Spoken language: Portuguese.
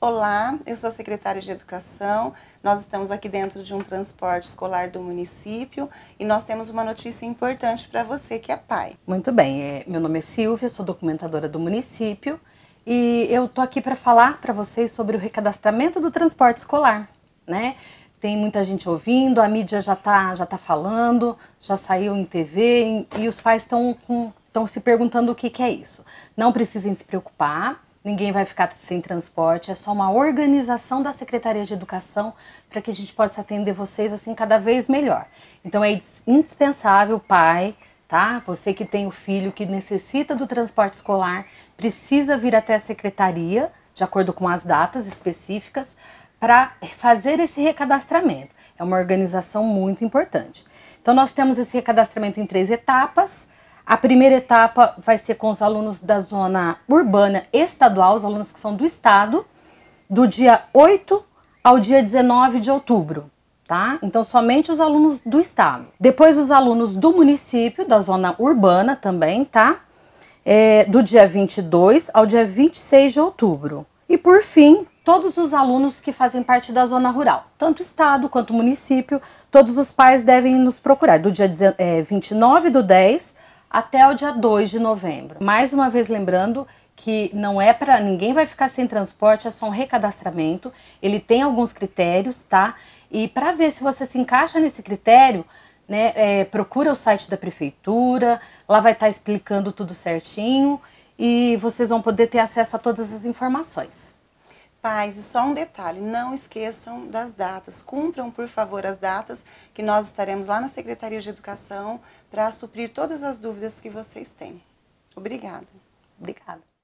Olá, eu sou a secretária de Educação. Nós estamos aqui dentro de um transporte escolar do município e nós temos uma notícia importante para você que é pai. Muito bem, é, meu nome é Silvia, sou documentadora do município e eu tô aqui para falar para vocês sobre o recadastramento do transporte escolar, né? Tem muita gente ouvindo, a mídia já tá, já tá falando, já saiu em TV e, e os pais estão se perguntando o que, que é isso. Não precisem se preocupar, ninguém vai ficar sem transporte, é só uma organização da Secretaria de Educação para que a gente possa atender vocês assim cada vez melhor. Então é indispensável, pai, tá? Você que tem o filho que necessita do transporte escolar, precisa vir até a secretaria, de acordo com as datas específicas, para fazer esse recadastramento. É uma organização muito importante. Então nós temos esse recadastramento em três etapas a primeira etapa vai ser com os alunos da zona urbana estadual, os alunos que são do estado, do dia 8 ao dia 19 de outubro, tá? Então, somente os alunos do estado. Depois, os alunos do município, da zona urbana também, tá? É, do dia 22 ao dia 26 de outubro. E, por fim, todos os alunos que fazem parte da zona rural, tanto estado quanto município, todos os pais devem nos procurar do dia 29 é, do 10 até o dia 2 de novembro. Mais uma vez lembrando que não é para ninguém vai ficar sem transporte, é só um recadastramento. Ele tem alguns critérios, tá? E para ver se você se encaixa nesse critério, né, é, procura o site da prefeitura, lá vai estar tá explicando tudo certinho e vocês vão poder ter acesso a todas as informações. Pais, e só um detalhe, não esqueçam das datas, cumpram por favor as datas que nós estaremos lá na Secretaria de Educação para suprir todas as dúvidas que vocês têm. Obrigada. Obrigada.